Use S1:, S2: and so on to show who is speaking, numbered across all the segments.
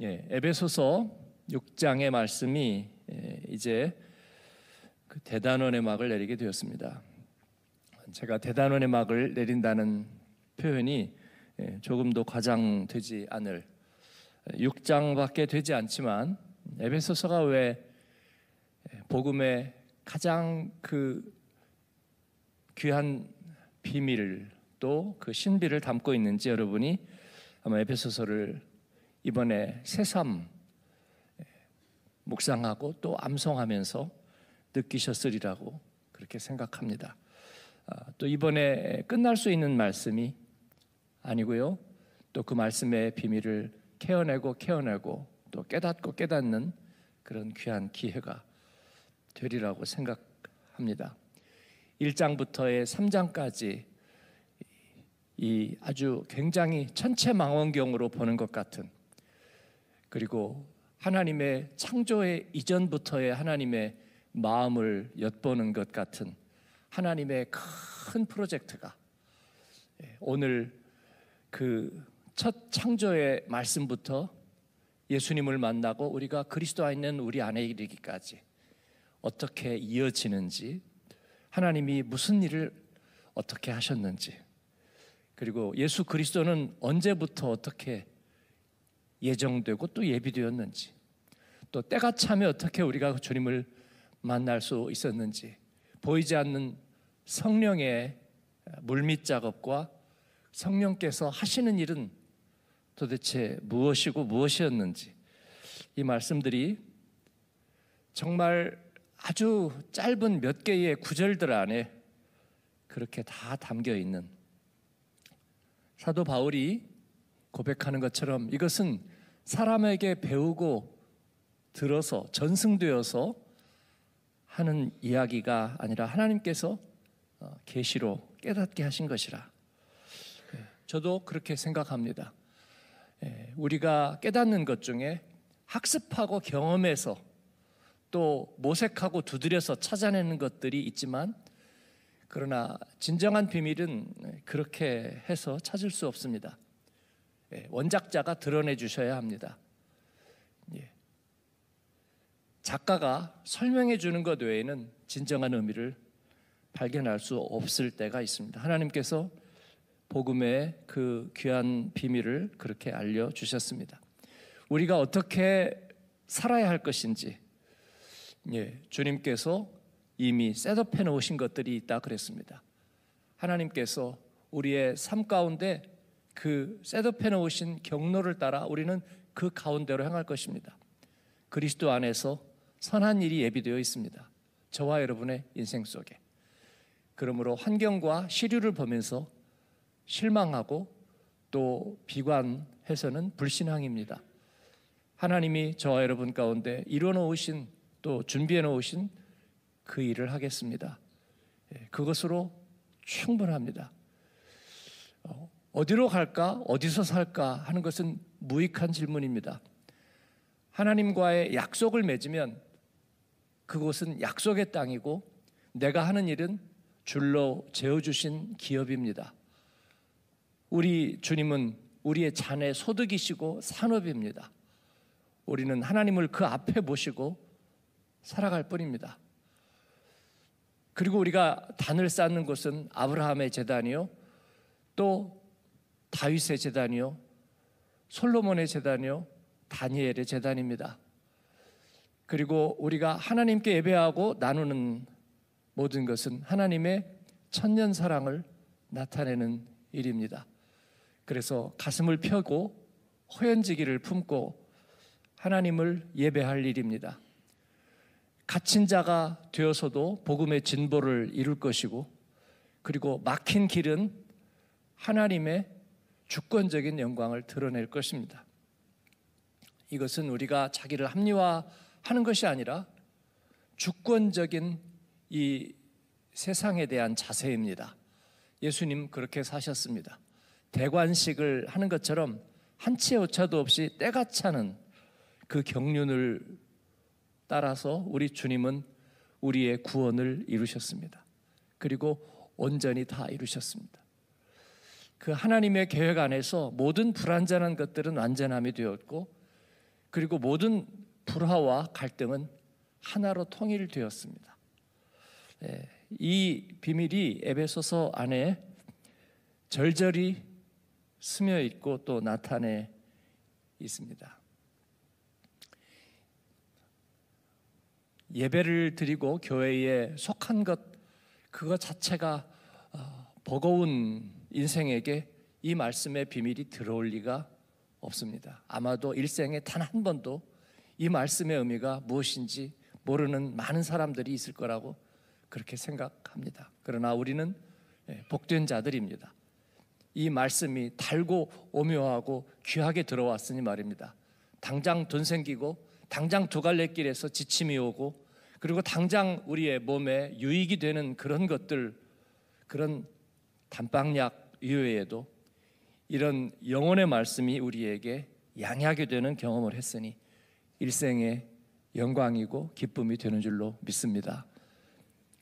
S1: 예, 에베소서 6장의 말씀이 예, 이제 그 대단원의 막을 내리게 되었습니다. 제가 대단원의 막을 내린다는 표현이 예, 조금 더 과장되지 않을 6장밖에 예, 되지 않지만 에베소서가 왜 복음의 가장 그 귀한 비밀 또 그 신비를 담고 있는지 여러분이 아마 에베소서를 이번에 새삼 예, 묵상하고 또 암송하면서 느끼셨으리라고 그렇게 생각합니다. 아, 또 이번에 끝날 수 있는 말씀이 아니고요. 또 그 말씀의 비밀을 캐어내고 캐어내고 또 깨닫고 깨닫는 그런 귀한 기회가 되리라고 생각합니다. 1장부터의 3장까지 이 아주 굉장히 천체망원경으로 보는 것 같은 그리고 하나님의 창조의 이전부터의 하나님의 마음을 엿보는 것 같은 하나님의 큰 프로젝트가 예, 오늘 그 첫 창조의 말씀부터 예수님을 만나고 우리가 그리스도 와 있는 우리 안에 이르기까지 어떻게 이어지는지 하나님이 무슨 일을 어떻게 하셨는지 그리고 예수 그리스도는 언제부터 어떻게 예정되고 또 예비되었는지 또 때가 차면 어떻게 우리가 주님을 만날 수 있었는지 보이지 않는 성령의 물밑 작업과 성령께서 하시는 일은 도대체 무엇이고 무엇이었는지 이 말씀들이 정말 아주 짧은 몇 개의 구절들 안에 그렇게 다 담겨 있는 사도 바울이 고백하는 것처럼 이것은 사람에게 배우고 들어서 전승되어서 하는 이야기가 아니라 하나님께서 어, 계시로 깨닫게 하신 것이라. 예, 저도 그렇게 생각합니다. 예, 우리가 깨닫는 것 중에 학습하고 경험해서 또 모색하고 두드려서 찾아내는 것들이 있지만 그러나 진정한 비밀은 그렇게 해서 찾을 수 없습니다. 예, 원작자가 드러내 주셔야 합니다. 예. 작가가 설명해 주는 것 외에는 진정한 의미를 발견할 수 없을 때가 있습니다. 하나님께서 복음의 그 귀한 비밀을 그렇게 알려 주셨습니다. 우리가 어떻게 살아야 할 것인지 예, 주님께서 이미 셋업해 놓으신 것들이 있다 그랬습니다. 하나님께서 우리의 삶 가운데 그 셋업해 놓으신 경로를 따라 우리는 그 가운데로 향할 것입니다. 그리스도 안에서 선한 일이 예비되어 있습니다. 저와 여러분의 인생 속에. 그러므로 환경과 시류를 보면서 실망하고 또 비관해서는 불신앙입니다. 하나님이 저와 여러분 가운데 이뤄놓으신 또 준비해놓으신 그 일을 하겠습니다. 예, 그것으로 충분합니다. 어디로 갈까? 어디서 살까? 하는 것은 무익한 질문입니다. 하나님과의 약속을 맺으면 그곳은 약속의 땅이고 내가 하는 일은 줄로 재어주신 기업입니다. 우리 주님은 우리의 잔의 소득이시고 산업입니다. 우리는 하나님을 그 앞에 모시고 살아갈 뿐입니다. 그리고 우리가 단을 쌓는 곳은 아브라함의 재단이요. 또 다윗의 재단이요, 솔로몬의 재단이요, 다니엘의 재단입니다. 그리고 우리가 하나님께 예배하고 나누는 모든 것은 하나님의 천년 사랑을 나타내는 일입니다. 그래서 가슴을 펴고 허연지기를 품고 하나님을 예배할 일입니다. 갇힌 자가 되어서도 복음의 진보를 이룰 것이고 그리고 막힌 길은 하나님의 주권적인 영광을 드러낼 것입니다. 이것은 우리가 자기를 합리화하는 것이 아니라 주권적인 이 세상에 대한 자세입니다. 예수님 그렇게 사셨습니다. 대관식을 하는 것처럼 한치의 오차도 없이 때가 차는 그 경륜을 따라서 우리 주님은 우리의 구원을 이루셨습니다. 그리고 온전히 다 이루셨습니다. 그 하나님의 계획 안에서 모든 불완전한 것들은 완전함이 되었고 그리고 모든 불화와 갈등은 하나로 통일되었습니다. 예, 이 비밀이 에베소서 안에 절절히 스며 있고 또 나타내 있습니다. 예배를 드리고 교회에 속한 것 그것 자체가 어, 버거운 인생에게 이 말씀의 비밀이 들어올 리가 없습니다. 아마도 일생에 단 한 번도 이 말씀의 의미가 무엇인지 모르는 많은 사람들이 있을 거라고 그렇게 생각합니다. 그러나 우리는 예, 복된 자들입니다. 이 말씀이 달고 오묘하고 귀하게 들어왔으니 말입니다. 당장 돈 생기고 당장 도갈래길에서 지침이 오고 그리고 당장 우리의 몸에 유익이 되는 그런 것들 그런 단방약 이외에도 이런 영혼의 말씀이 우리에게 양약이 되는 경험을 했으니 일생의 영광이고 기쁨이 되는 줄로 믿습니다.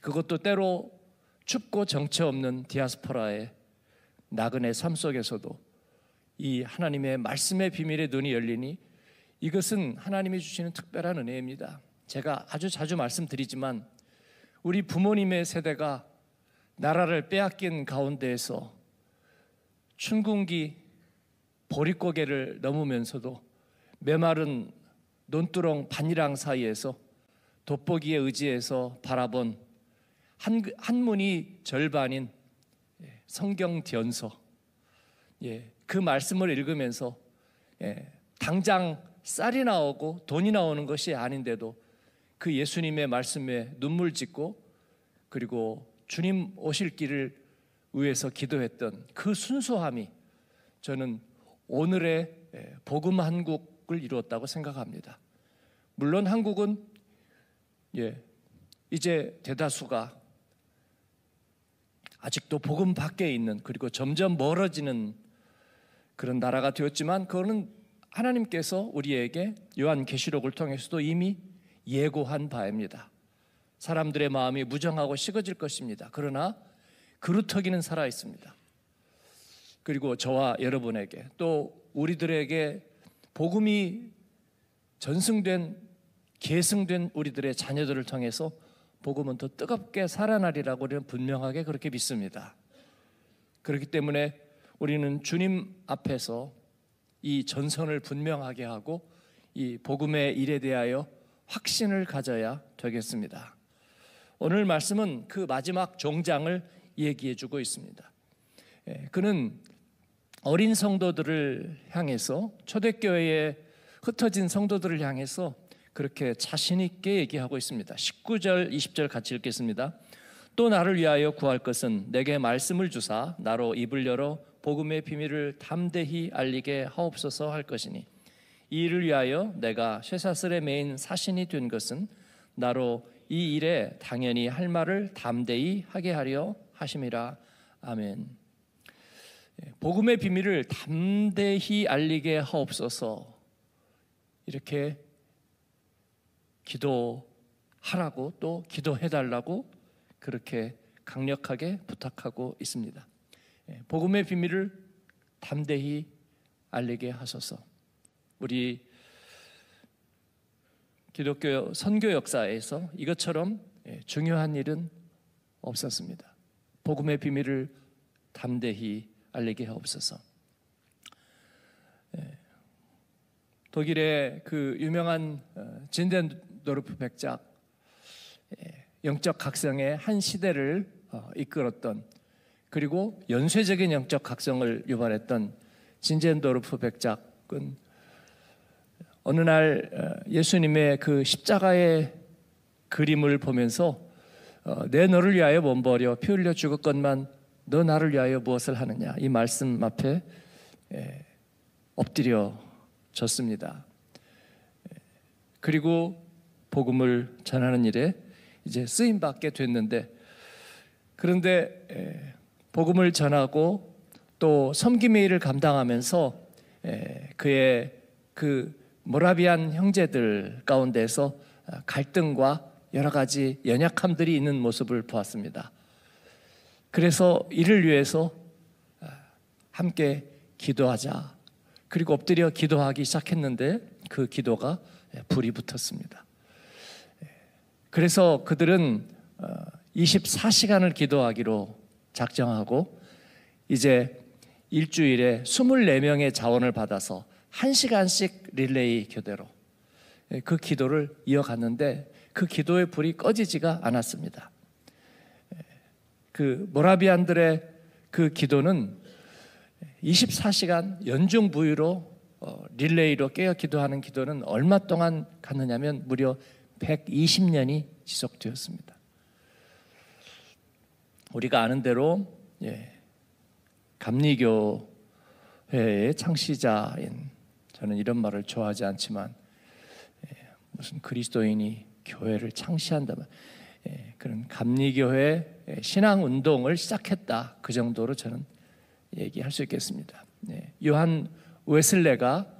S1: 그것도 때로 춥고 정체 없는 디아스포라의 나그네 삶 속에서도 이 하나님의 말씀의 비밀의 눈이 열리니 이것은 하나님이 주시는 특별한 은혜입니다. 제가 아주 자주 말씀드리지만 우리 부모님의 세대가 나라를 빼앗긴 가운데에서 춘궁기 보릿고개를 넘으면서도 메마른 논두렁 반이랑 사이에서 돋보기에 의지해서 바라본 한, 한문이 절반인 예, 성경 전서 예, 그 말씀을 읽으면서 예, 당장 쌀이 나오고 돈이 나오는 것이 아닌데도 그 예수님의 말씀에 눈물 짓고 그리고 주님 오실 길을 위해서 기도했던 그 순수함이 저는 오늘의 예, 복음 한국을 이루었다고 생각합니다. 물론 한국은 예, 이제 대다수가 아직도 복음 밖에 있는 그리고 점점 멀어지는 그런 나라가 되었지만 그거는 하나님께서 우리에게 요한 계시록을 통해서도 이미 예고한 바입니다. 사람들의 마음이 무정하고 식어질 것입니다. 그러나 그루터기는 살아 있습니다. 그리고 저와 여러분에게 또 우리들에게 복음이 전승된 계승된 우리들의 자녀들을 통해서 복음은 더 뜨겁게 살아나리라고 우리는 분명하게 그렇게 믿습니다. 그렇기 때문에 우리는 주님 앞에서 이 전선을 분명하게 하고 이 복음의 일에 대하여 확신을 가져야 되겠습니다. 오늘 말씀은 그 마지막 종장을 얘기해 주고 있습니다. 예, 그는 어린 성도들을 향해서 초대교회에 흩어진 성도들을 향해서 그렇게 자신 있게 얘기하고 있습니다. 19절, 20절 같이 읽겠습니다. 또 나를 위하여 구할 것은 내게 말씀을 주사 나로 입을 열어 복음의 비밀을 담대히 알리게 하옵소서 할 것이니 이를 위하여 내가 쇠사슬에 매인 사신이 된 것은 나로 이 일에 당연히 할 말을 담대히 하게 하려 하심이라. 아멘. 예, 복음의 비밀을 담대히 알리게 하옵소서. 이렇게 기도하라고 또 기도해 달라고 그렇게 강력하게 부탁하고 있습니다. 예, 복음의 비밀을 담대히 알리게 하소서. 우리 기독교 선교 역사에서 이것처럼 예, 중요한 일은 없었습니다. 복음의 비밀을 담대히 알리게 하옵소서. 예, 독일의 그 유명한 어, 진덴도르프 백작 예, 영적 각성의 한 시대를 어, 이끌었던 그리고 연쇄적인 영적 각성을 유발했던 진젠도르프 백작은 어느 날 어, 예수님의 그 십자가의 그림을 보면서 어, 내 너를 위하여 몸버려 피 흘려 죽을것만너 나를 위하여 무엇을 하느냐 이 말씀 앞에 예, 엎드려졌습니다. 예, 그리고 복음을 전하는 일에 이제 쓰임 받게 됐는데 그런데 예, 복음을 전하고 또 섬김의 일을 감당하면서 그의 그 모라비안 형제들 가운데서 갈등과 여러 가지 연약함들이 있는 모습을 보았습니다. 그래서 이를 위해서 아, 함께 기도하자. 그리고 엎드려 기도하기 시작했는데 그 기도가 예, 불이 붙었습니다. 예, 그래서 그들은 24시간을 어, 기도하기로 작정하고 이제 일주일에 24명의 자원을 받아서 한 시간씩 릴레이 교대로 예, 그 기도를 이어갔는데 그 기도의 불이 꺼지지가 않았습니다. 예, 그 모라비안들의 그 기도는 24시간 연중 부위로 어, 릴레이로 깨어 기도하는 기도는 얼마 동안 갔느냐면 무려 120년이 지속되었습니다. 우리가 아는 대로 예, 감리교회의 창시자인 저는 이런 말을 좋아하지 않지만 예, 무슨 그리스도인이 교회를 창시한다면 예, 그런 감리교회 예, 신앙 운동을 시작했다 그 정도로 저는 얘기할 수 있겠습니다. 요한 웨슬레가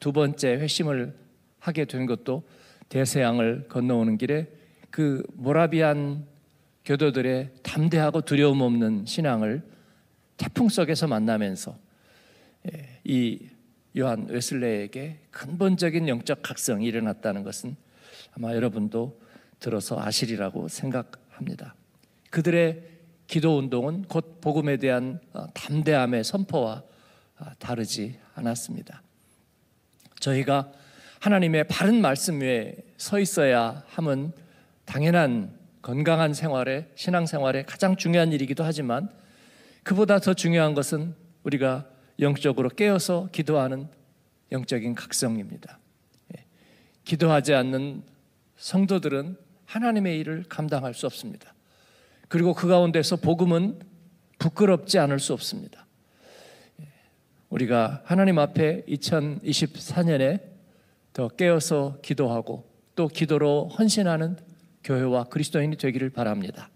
S1: 두 번째 회심을 하게 된 것도 대서양을 건너오는 길에 그 모라비안 교도들의 담대하고 두려움 없는 신앙을 태풍 속에서 만나면서 이 요한 웨슬레에게 근본적인 영적 각성이 일어났다는 것은 아마 여러분도 들어서 아시리라고 생각합니다. 그들의 기도 운동은 곧 복음에 대한 어, 담대함의 선포와 어, 다르지 않았습니다. 저희가 하나님의 바른 말씀 위에 서 있어야 함은 당연한 건강한 생활에 신앙 생활에 가장 중요한 일이기도 하지만 그보다 더 중요한 것은 우리가 영적으로 깨어서 기도하는 영적인 각성입니다. 예. 기도하지 않는 성도들은 하나님의 일을 감당할 수 없습니다. 그리고 그 가운데서 복음은 부끄럽지 않을 수 없습니다. 예. 우리가 하나님 앞에 2024년에 더 깨어서 기도하고 또 기도로 헌신하는 교회와 그리스도인이 되기를 바랍니다.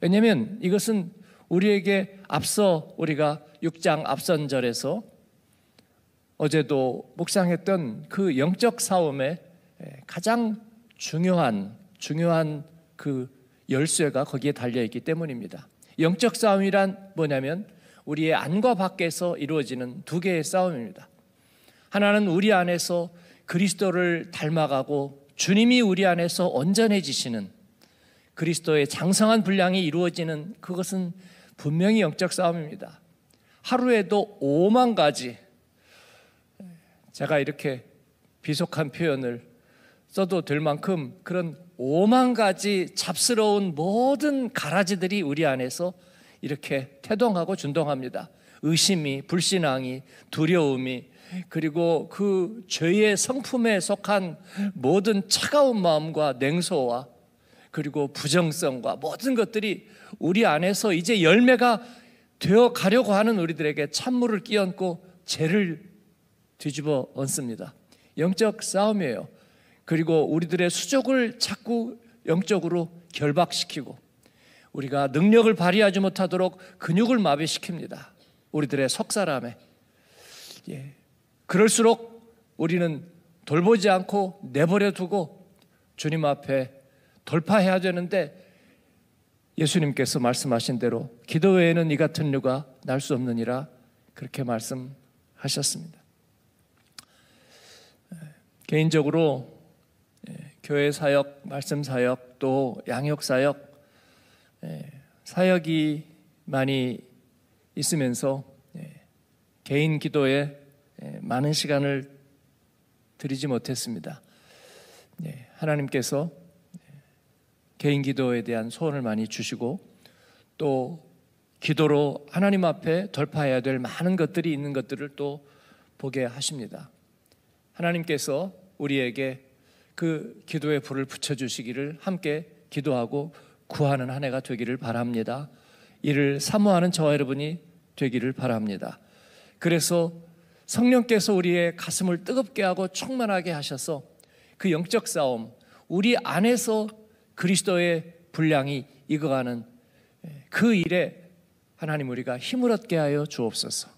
S1: 왜냐하면 이것은 우리에게 앞서 우리가 6장 앞선 절에서 어제도 묵상했던 그 영적 싸움의 예, 가장 중요한 중요한 그 열쇠가 거기에 달려 있기 때문입니다. 영적 싸움이란 뭐냐면 우리의 안과 밖에서 이루어지는 두 개의 싸움입니다. 하나는 우리 안에서 그리스도를 닮아가고 주님이 우리 안에서 온전해지시는 그리스도의 장성한 분량이 이루어지는 그것은 분명히 영적 싸움입니다. 하루에도 5만 가지 제가 이렇게 비속한 표현을 써도 될 만큼 그런 5만 가지 잡스러운 모든 가라지들이 우리 안에서 이렇게 태동하고 준동합니다. 의심이, 불신앙이, 두려움이, 그리고 그 죄의 성품에 속한 모든 차가운 마음과 냉소와 그리고 부정성과 모든 것들이 우리 안에서 이제 열매가 되어 가려고 하는 우리들에게 찬물을 끼얹고 죄를 뒤집어 얹습니다. 영적 싸움이에요. 그리고 우리들의 수족을 자꾸 영적으로 결박시키고 우리가 능력을 발휘하지 못하도록 근육을 마비시킵니다. 우리들의 속사람에. 예. 그럴수록 우리는 돌보지 않고 내버려 두고 주님 앞에 돌파해야 되는데 예수님께서 말씀하신 대로 기도 외에는 이 같은 류가 날 수 없느니라 그렇게 말씀하셨습니다. 개인적으로 예, 교회 사역, 말씀 사역, 또 양육 사역, 예, 사역이 많이 있으면서 예, 개인 기도에 많은 시간을 드리지 못했습니다. 하나님께서 개인 기도에 대한 소원을 많이 주시고 또 기도로 하나님 앞에 돌파해야 될 많은 것들이 있는 것들을 또 보게 하십니다. 하나님께서 우리에게 그 기도의 불을 붙여주시기를 함께 기도하고 구하는 한 해가 되기를 바랍니다. 이를 사모하는 저와 여러분이 되기를 바랍니다. 그래서 성령께서 우리의 가슴을 뜨겁게 하고 충만하게 하셔서 그 영적 싸움, 우리 안에서 그리스도의 분량이 익어가는 예, 그 일에 하나님 우리가 힘을 얻게 하여 주옵소서.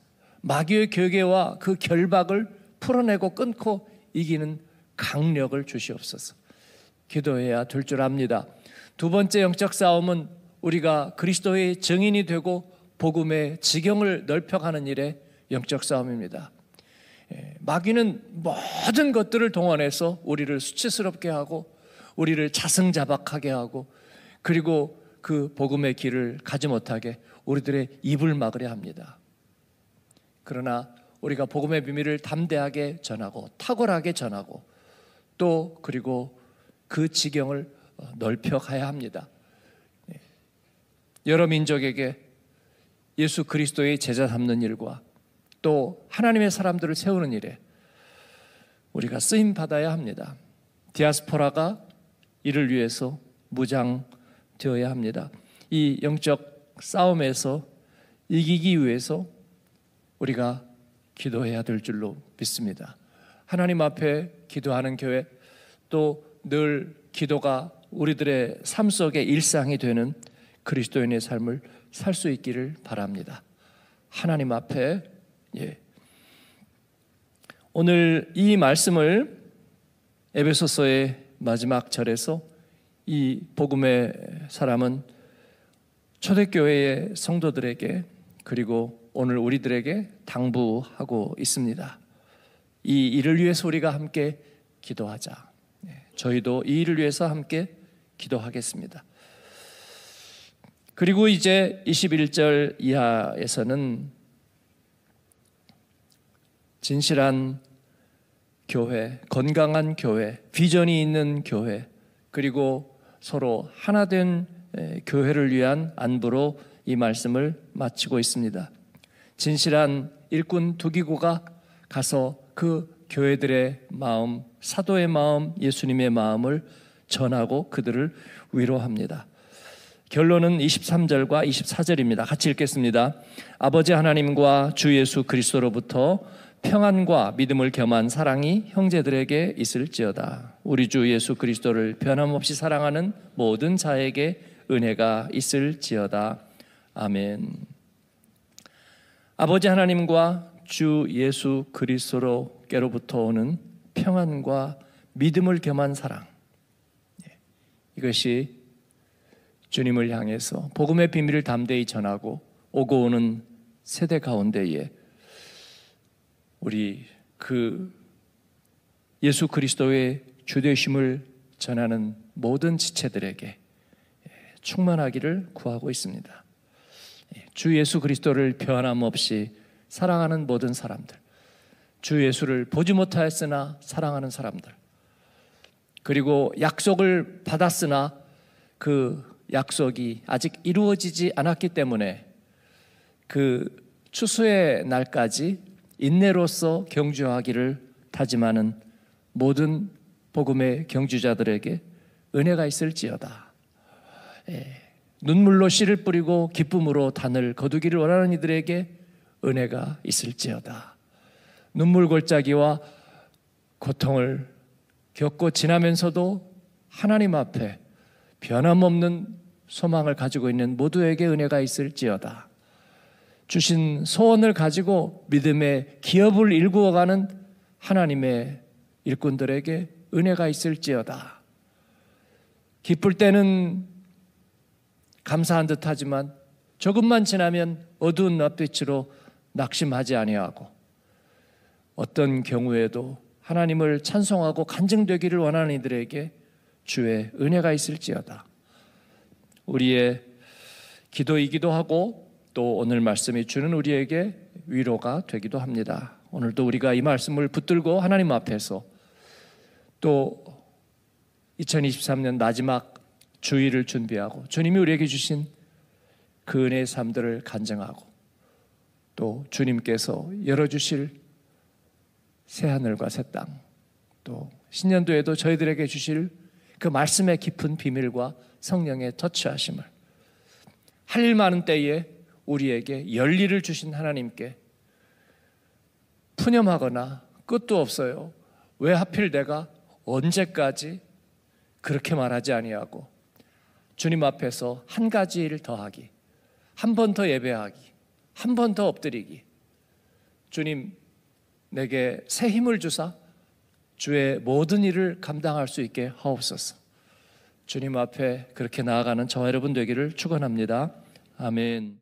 S1: 마귀의 교계와 그 결박을 풀어내고 끊고 이기는 강력을 주시옵소서. 기도해야 될 줄 압니다. 두 번째 영적 싸움은 우리가 그리스도의 증인이 되고 복음의 지경을 넓혀가는 일에 영적 싸움입니다. 예, 마귀는 모든 것들을 동원해서 우리를 수치스럽게 하고 우리를 자승자박하게 하고 그리고 그 복음의 길을 가지 못하게 우리들의 입을 막으려 합니다. 그러나 우리가 복음의 비밀을 담대하게 전하고 탁월하게 전하고 또 그리고 그 지경을 어, 넓혀 가야 합니다. 네. 여러 민족에게 예수 그리스도의 제자 삼는 일과 또 하나님의 사람들을 세우는 일에 우리가 쓰임 받아야 합니다. 디아스포라가 이를 위해서 무장되어야 합니다. 이 영적 싸움에서 이기기 위해서 우리가 기도해야 될 줄로 믿습니다. 하나님 앞에 기도하는 교회 또 늘 기도가 우리들의 삶 속의 일상이 되는 그리스도인의 삶을 살 수 있기를 바랍니다. 하나님 앞에 예. 오늘 이 말씀을 에베소서의 마지막 절에서 이 복음의 사람은 초대교회의 성도들에게 그리고 오늘 우리들에게 당부하고 있습니다. 이 일을 위해서 우리가 함께 기도하자. 네, 저희도 이 일을 위해서 함께 기도하겠습니다. 그리고 이제 21절 이하에서는 진실한 교회, 건강한 교회, 비전이 있는 교회, 그리고 서로 하나된 교회를 위한 안부로 이 말씀을 마치고 있습니다. 진실한 일꾼 두기고가 가서 그 교회들의 마음, 사도의 마음, 예수님의 마음을 전하고 그들을 위로합니다. 결론은 23절과 24절입니다. 같이 읽겠습니다. 아버지 하나님과 주 예수 그리스도로부터 평안과 믿음을 겸한 사랑이 형제들에게 있을지어다. 우리 주 예수 그리스도를 변함없이 사랑하는 모든 자에게 은혜가 있을지어다. 아멘. 아버지 하나님과 주 예수 그리스도로께로부터 오는 평안과 믿음을 겸한 사랑. 예, 이것이 주님을 향해서 복음의 비밀을 담대히 전하고 오고 오는 세대 가운데에 우리 그 예수 그리스도의 주되심을 전하는 모든 지체들에게 예, 충만하기를 구하고 있습니다. 예, 주 예수 그리스도를 변함없이 사랑하는 모든 사람들, 주 예수를 보지 못하였으나 사랑하는 사람들, 그리고 약속을 받았으나 그 약속이 아직 이루어지지 않았기 때문에 그 추수의 날까지 인내로서 경주하기를 다짐하는 모든 복음의 경주자들에게 은혜가 있을지어다. 예. 눈물로 씨를 뿌리고 기쁨으로 단을 거두기를 원하는 이들에게 은혜가 있을지어다. 눈물 골짜기와 고통을 겪고 지나면서도 하나님 앞에 변함없는 소망을 가지고 있는 모두에게 은혜가 있을지어다. 주신 소원을 가지고 믿음의 기업을 일구어가는 하나님의 일꾼들에게 은혜가 있을지어다. 기쁠 때는 감사한 듯 하지만 조금만 지나면 어두운 낯빛으로 낙심하지 아니하고 어떤 경우에도 하나님을 찬송하고 간증되기를 원하는 이들에게 주의 은혜가 있을지어다. 우리의 기도이기도 하고 또 오늘 말씀이 주는 우리에게 위로가 되기도 합니다. 오늘도 우리가 이 말씀을 붙들고 하나님 앞에서 또 2023년 마지막 주일을 준비하고 주님이 우리에게 주신 그 은혜의 삶들을 간증하고 또 주님께서 열어주실 새하늘과 새 땅 또 신년도에도 저희들에게 주실 그 말씀의 깊은 비밀과 성령의 터치하심을 할 일 많은 때에 우리에게 열리를 주신 하나님께 푸념하거나 끝도 없어요. 왜 하필 내가 언제까지 그렇게 말하지 아니하고 주님 앞에서 한 가지 일 더하기, 한 번 더 예배하기, 한 번 더 엎드리기. 주님, 내게 새 힘을 주사 주의 모든 일을 감당할 수 있게 하옵소서. 주님 앞에 그렇게 나아가는 저 여러분 되기를 축원합니다. 아멘.